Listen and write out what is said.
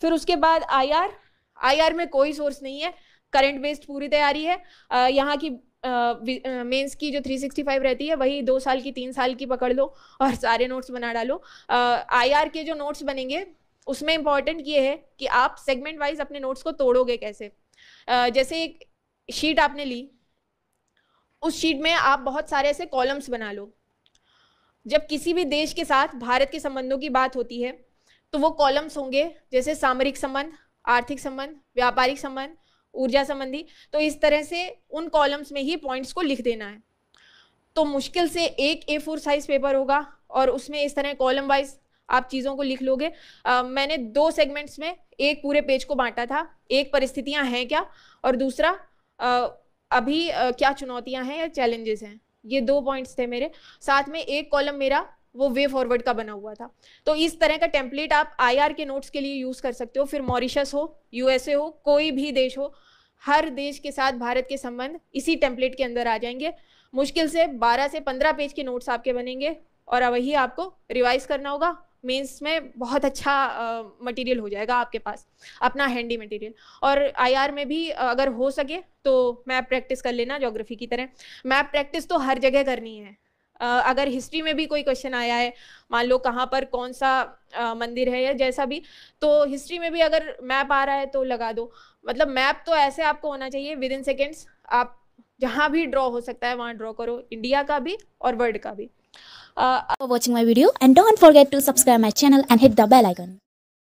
फिर उसके बाद आईआर आईआर में कोई सोर्स नहीं है करंट बेस्ड पूरी तैयारी है यहाँ की मेंस की जो 365 रहती है वही दो साल की तीन साल की पकड़ लो और सारे नोट्स बना डालो आईआर के जो नोट्स बनेंगे उसमें इम्पॉर्टेंट ये है कि आप सेगमेंट वाइज अपने नोट्स को तोड़ोगे कैसे आ, जैसे एक शीट आपने ली उस शीट में आप बहुत सारे ऐसे कॉलम्स बना लो जब किसी भी देश के साथ भारत के संबंधों की बात होती है तो वो कॉलम्स होंगे जैसे सामरिक संबंध आर्थिक संबंध व्यापारिक संबंध ऊर्जा संबंधी तो इस तरह से उन कॉलम्स में ही पॉइंट्स को लिख देना है तो मुश्किल से एक ए फोर साइज पेपर होगा और उसमें इस तरह कॉलम वाइज आप चीज़ों को लिख लोगे आ, मैंने दो सेगमेंट्स में एक पूरे पेज को बांटा था एक परिस्थितियां हैं क्या और दूसरा आ, अभी आ, क्या चुनौतियां हैं या चैलेंजेस हैं ये दो पॉइंट्स थे मेरे साथ में एक कॉलम मेरा वो वे फॉरवर्ड का बना हुआ था तो इस तरह का टेम्पलेट आप आई के नोट्स के लिए यूज़ कर सकते हो फिर मॉरिशस हो यूएसए हो कोई भी देश हो हर देश के साथ भारत के संबंध इसी टेम्पलेट के अंदर आ जाएंगे मुश्किल से 12 से 15 पेज के नोट्स आपके बनेंगे और वही आपको रिवाइज करना होगा मेंस में बहुत अच्छा मटेरियल uh, हो जाएगा आपके पास अपना हैंडी मटेरियल और आईआर में भी uh, अगर हो सके तो मैप प्रैक्टिस कर लेना जोग्राफी की तरह मैप प्रैक्टिस तो हर जगह करनी है अगर हिस्ट्री में भी कोई क्वेश्चन आया है मान लो कहाँ पर कौन सा uh, मंदिर है या जैसा भी तो हिस्ट्री में भी अगर मैप आ रहा है तो लगा दो मतलब मैप तो ऐसे आपको होना चाहिए विद इन सेकेंड्स आप जहाँ भी ड्रॉ हो सकता है वहाँ ड्रॉ करो इंडिया का भी और वर्ल्ड का भी watching my video and don't forget to subscribe my channel and hit the bell icon